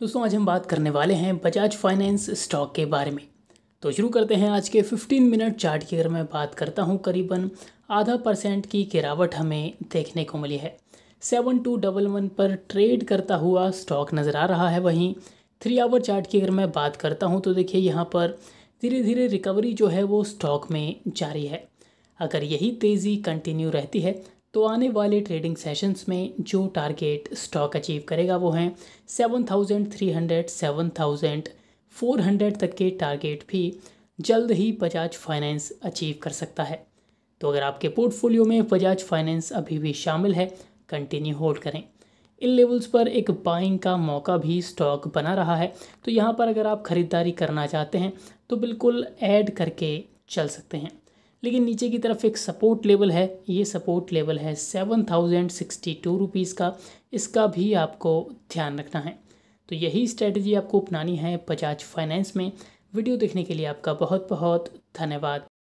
दोस्तों आज हम बात करने वाले हैं बजाज फाइनेंस स्टॉक के बारे में तो शुरू करते हैं आज के 15 मिनट चार्ट की अगर मैं बात करता हूं करीबन आधा परसेंट की गिरावट हमें देखने को मिली है सेवन टू डबल वन पर ट्रेड करता हुआ स्टॉक नज़र आ रहा है वहीं थ्री आवर चार्ट की अगर मैं बात करता हूँ तो देखिए यहाँ पर धीरे धीरे रिकवरी जो है वो स्टॉक में जारी है अगर यही तेज़ी कंटिन्यू रहती है तो आने वाले ट्रेडिंग सेशंस में जो टारगेट स्टॉक अचीव करेगा वो हैं फोर हंड्रेड तक के टारगेट भी जल्द ही बजाज फाइनेंस अचीव कर सकता है तो अगर आपके पोर्टफोलियो में बजाज फाइनेंस अभी भी शामिल है कंटिन्यू होल्ड करें इन लेवल्स पर एक बाइंग का मौका भी स्टॉक बना रहा है तो यहाँ पर अगर आप ख़रीदारी करना चाहते हैं तो बिल्कुल ऐड करके चल सकते हैं लेकिन नीचे की तरफ एक सपोर्ट लेवल है ये सपोर्ट लेवल है seven thousand sixty two rupees का इसका भी आपको ध्यान रखना है तो यही स्ट्रैटेजी आपको अपनानी है बजाज फाइनेंस में वीडियो देखने के लिए आपका बहुत बहुत धन्यवाद